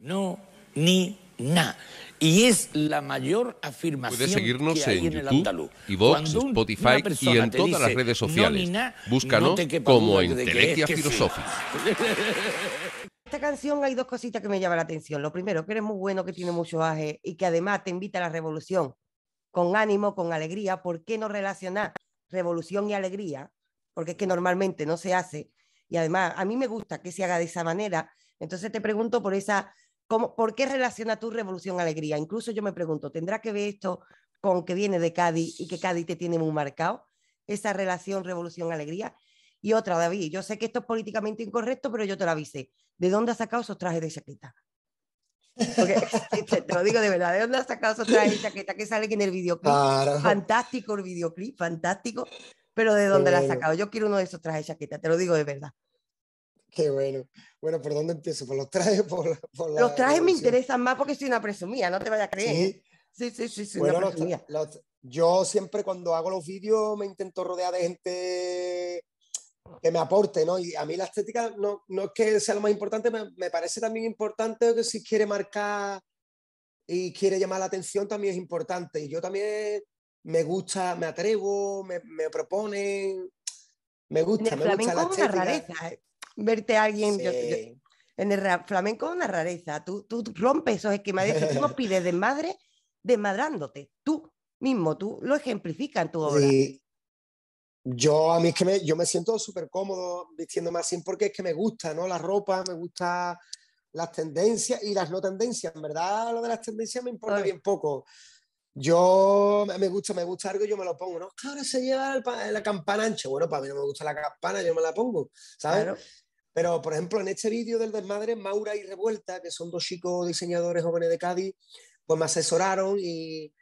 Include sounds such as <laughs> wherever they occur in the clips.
no, ni nada Y es la mayor afirmación Puedes seguirnos que hay en, en, YouTube, Vox, Spotify y en todas las redes sociales. No, como en es Filosófica. <laughs> Esta canción hay dos cositas que me llaman la atención. Lo primero, que eres muy bueno, que tiene mucho aje y que además te invita a la revolución con ánimo, con alegría. ¿Por qué no relacionar revolución y alegría? Porque es que normalmente no se hace. Y además, a mí me gusta que se haga de esa manera. Entonces te pregunto por esa ¿Cómo, ¿Por qué relaciona tu revolución alegría? Incluso yo me pregunto, ¿tendrá que ver esto con que viene de Cádiz y que Cádiz te tiene muy marcado? Esa relación revolución-alegría. Y otra, David, yo sé que esto es políticamente incorrecto, pero yo te lo avisé. ¿De dónde has sacado esos trajes de chaqueta? Porque, <laughs> te, lo digo de verdad, ¿de dónde has sacado esos trajes de chaqueta que salen en el videoclip? Fantástico el videoclip, fantástico. Pero ¿de dónde la has sacado? Yo quiero uno de esos trajes de chaqueta, te lo digo de verdad. Qué bueno. Bueno, ¿por dónde empiezo? ¿Por los trajes? <laughs> Por, los trajes me interesan más porque soy una presumida, no te vayas a creer. Sí, sí, sí, sí, una yo siempre cuando hago los vídeos me intento rodear de gente que me aporte, ¿no? Y a mí la estética no, es que sea lo más importante, me, parece también importante que si quiere marcar y quiere llamar la atención también es importante. Y yo también me gusta, me atrevo, me, me proponen, me gusta, me gusta la estética. Eh verte a alguien. en el flamenco es una rareza. Tú, tú rompes esos esquemas de que tú pides de madre desmadrándote. Tú mismo, tú lo ejemplificas en tu obra. Yo a mí es que me, yo me siento súper cómodo más así porque es que me gusta, ¿no? La ropa, me gusta las tendencias y las no tendencias. En verdad, lo de las tendencias me importa bien poco. Yo me gusta, me gusta algo, yo me lo pongo, ¿no? Claro, se lleva la campana ancha. Bueno, para mí no me gusta la campana, yo me la pongo, ¿sabes? Pero, por ejemplo, en este vídeo del desmadre, Maura y Revuelta, que son dos chicos diseñadores jóvenes de Cádiz, pues me asesoraron y,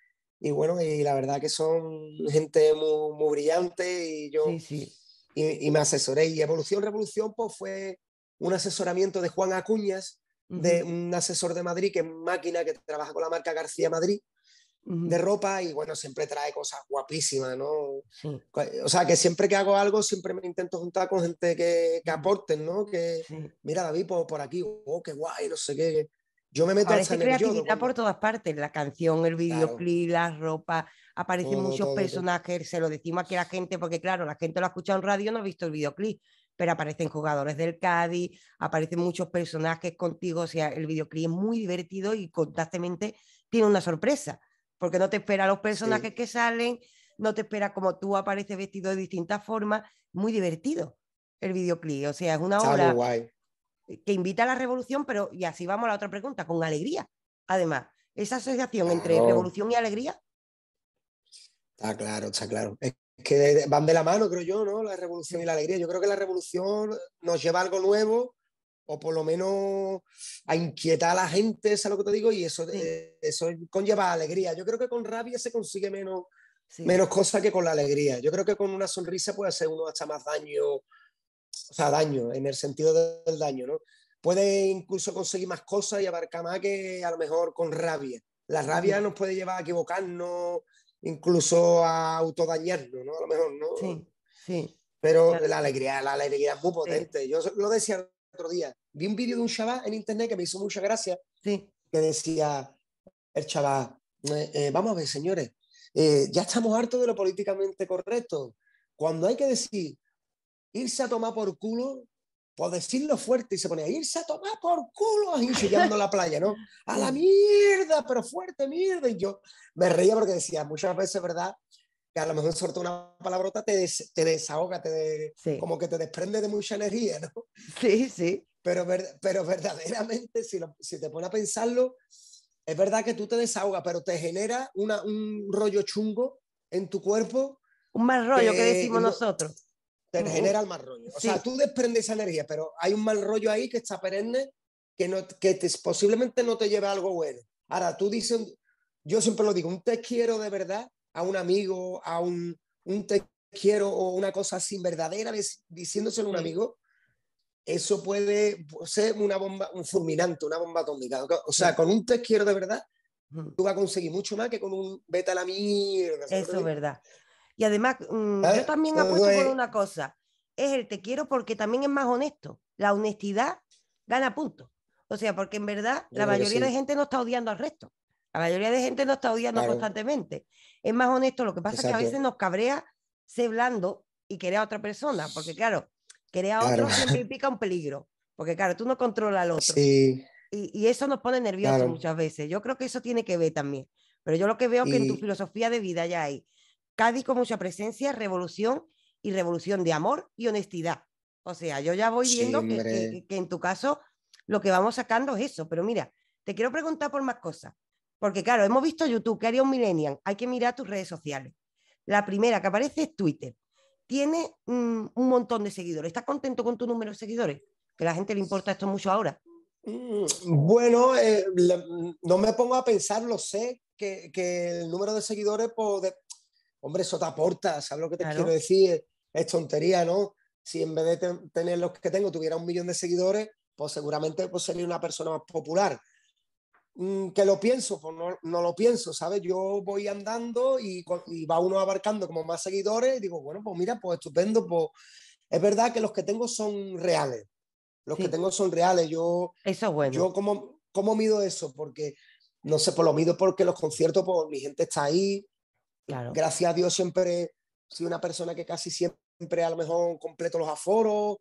bueno, y la verdad que son gente muy, brillante y yo Y, me asesoré. Y Evolución Revolución pues fue un asesoramiento de Juan Acuñas, de un asesor de Madrid que es máquina que trabaja con la marca García Madrid de ropa y bueno, siempre trae cosas guapísimas, ¿no? Eh, o sea, que siempre que hago algo, siempre me intento juntar con gente que, que aporten, ¿no? Que mira, David, pues, por, aquí, oh, qué guay, no sé qué. Yo me meto la creatividad yodo, por todas partes, la canción, el videoclip, las la ropa, aparecen muchos personajes, se lo decimos aquí a la gente, porque claro, la gente lo ha escuchado en radio, no ha visto el videoclip, pero aparecen jugadores del Cádiz, aparecen muchos personajes contigo, o sea, el videoclip es muy divertido y constantemente tiene una sorpresa porque no te espera los personajes que salen, no te espera como tú apareces vestido de distintas formas, muy divertido el videoclip, o sea, es una obra que invita a la revolución, pero y así vamos a la otra pregunta, con alegría. Además, esa asociación entre revolución y alegría. Está claro, está claro. Es que van de la mano, creo yo, ¿no? La revolución y la alegría. Yo creo que la revolución nos lleva algo nuevo o por lo menos a inquietar a la gente, a lo que te digo? Y eso, eh, eso conlleva alegría. Yo creo que con rabia se consigue menos, menos cosas que con la alegría. Yo creo que con una sonrisa puede hacer uno hasta más daño, o sea, daño, en el sentido del daño, ¿no? Puede incluso conseguir más cosas y abarcar más que a lo mejor con rabia. La rabia nos puede llevar a equivocarnos, incluso a autodañarnos, ¿no? A lo mejor, ¿no? Sí, sí. Pero la alegría, la alegría es muy potente. Yo lo decía otro día, vi un vídeo de un chaval en internet que me hizo mucha gracia, que decía el chaval eh, eh, vamos a ver, señores, eh, ya estamos hartos de lo políticamente correcto. Cuando hay que decir irse a tomar por culo, pues decirlo fuerte y se pone irse a tomar por culo, a <laughs> la playa, ¿no? A la mierda, pero fuerte, mierda. Y yo me reía porque decía, muchas veces, ¿verdad? que a lo mejor suelta una palabrota te, te desahoga, te como que te desprende de mucha energía, ¿no? Sí, sí. Pero, pero verdaderamente, si, si te pones a pensarlo, es verdad que tú te desahogas, pero te genera una, un rollo chungo en tu cuerpo. Un mal rollo que, decimos nosotros. Te genera el mal rollo. O sea, tú desprendes esa energía, pero hay un mal rollo ahí que está perenne, que, no, que posiblemente no te lleve a algo bueno. Ahora, tú dices, yo siempre lo digo, un te quiero de verdad a un amigo, a un, un te quiero o una cosa así verdadera diciéndoselo a un amigo, eso puede ser una bomba, un fulminante, una bomba atómica. O sea, con un te quiero de verdad, tú vas a conseguir mucho más que con un beta la mierda. Eso es verdad. Y además, mm, yo también apuesto por una cosa, es el te quiero porque también es más honesto. La honestidad gana puntos. O sea, porque en verdad la mayoría de de gente no está odiando al resto. La mayoría de gente no está odiando constantemente. Es más honesto, lo que pasa es que a veces nos cabrea ser blando y querer a otra persona, porque claro, querer a otro <laughs> siempre implica un peligro, porque claro, tú no controlas al otro. Y, y, eso nos pone nerviosos muchas veces. Yo creo que eso tiene que ver también. Pero yo lo que veo que en tu filosofía de vida ya hay Cádiz con mucha presencia, revolución y revolución de amor y honestidad. O sea, yo ya voy viendo que, que en tu caso lo que vamos sacando es eso. Pero mira, te quiero preguntar por más cosas. Porque claro, hemos visto YouTube, que haría un millennial? Hay que mirar tus redes sociales. La primera que aparece es Twitter. Tiene mm, un montón de seguidores. ¿Estás contento con tu número de seguidores? Que a la gente le importa esto mucho ahora. Mm, bueno, eh, no me pongo a pensar, lo sé, que, el número de seguidores, pues, hombre, eso te aporta, ¿sabes lo que te quiero decir? Es tontería, ¿no? Si en vez de tener los que tengo tuviera un millón de seguidores, pues seguramente pues, sería una persona más popular. Mm, que lo pienso, pues no, no, lo pienso, ¿sabes? Yo voy andando y, va uno abarcando como más seguidores y digo, bueno, pues mira, pues estupendo, pues es verdad que los que tengo son reales, los que tengo son reales, yo... Eso es bueno. Yo cómo, cómo mido eso, porque, no sé, pues lo mido porque los conciertos, pues mi gente está ahí, claro. gracias a Dios siempre soy una persona que casi siempre a lo mejor completo los aforos,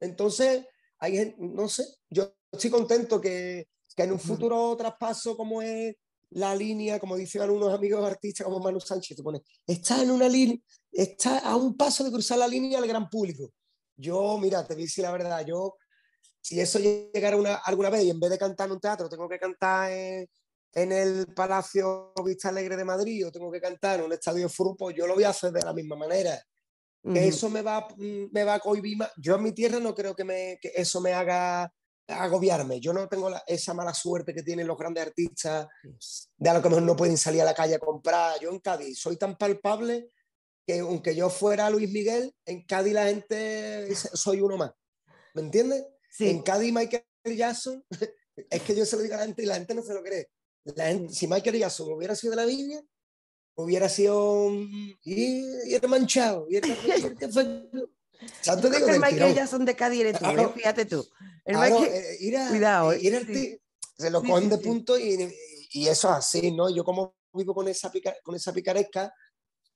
entonces, hay no sé, yo estoy contento que que en un futuro traspaso como es la línea, como dicen algunos amigos artistas como Manu Sánchez, te pone, está en una línea, está a un paso de cruzar la línea al gran público. Yo, mira, te voy a la verdad, yo, si eso llegara una, alguna vez y en vez de cantar en un teatro tengo que cantar en, el Palacio Vista Alegre de Madrid o tengo que cantar en un estadio de fútbol, yo lo voy a hacer de la misma manera. eso me va, mm, me va a cohibir Yo en mi tierra no creo que, me, que eso me haga agobiarme. Yo no tengo esa mala suerte que tienen los grandes artistas de a lo que mejor no pueden salir a la calle a comprar. Yo en Cádiz soy tan palpable que aunque yo fuera Luis Miguel, en Cádiz la gente soy uno más. ¿Me entiendes? En Cádiz Michael Jackson, <laughs> es que yo se lo digo a la gente y la gente no se lo cree. La gente, si Michael Jackson hubiera sido de la Biblia, hubiera sido y, y, manchado. Y era, fue... Michael Jackson de Cádiz eres ¿eh? fíjate tú cuidado. Se lo de punto y, eso es así, ¿no? Yo como vivo con esa, con esa picaresca,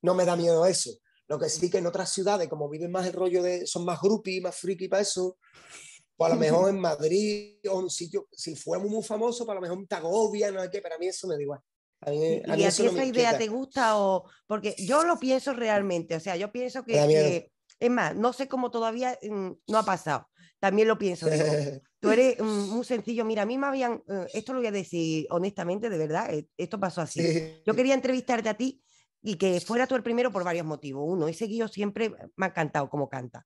no me da miedo eso. Lo que sí que en otras ciudades, como viven más el rollo de, son más grupi, más friki para eso, o pues a lo mejor en Madrid o en un sitio, si fuéramos muy famoso, para pues lo mejor en Tagovia, no sé qué pero a mí eso me da igual. A a, ti esa idea te gusta o...? Porque yo lo pienso realmente, o sea, yo pienso que... es más, no sé cómo todavía mm, no ha pasado, también lo pienso. <laughs> tú eres mm, muy sencillo. Mira, a mí me habían, eh, esto lo voy a decir honestamente, de verdad, eh, esto pasó así. Yo quería entrevistarte a ti y que fuera tú el primero por varios motivos. Uno, ese guío siempre me ha encantado como canta.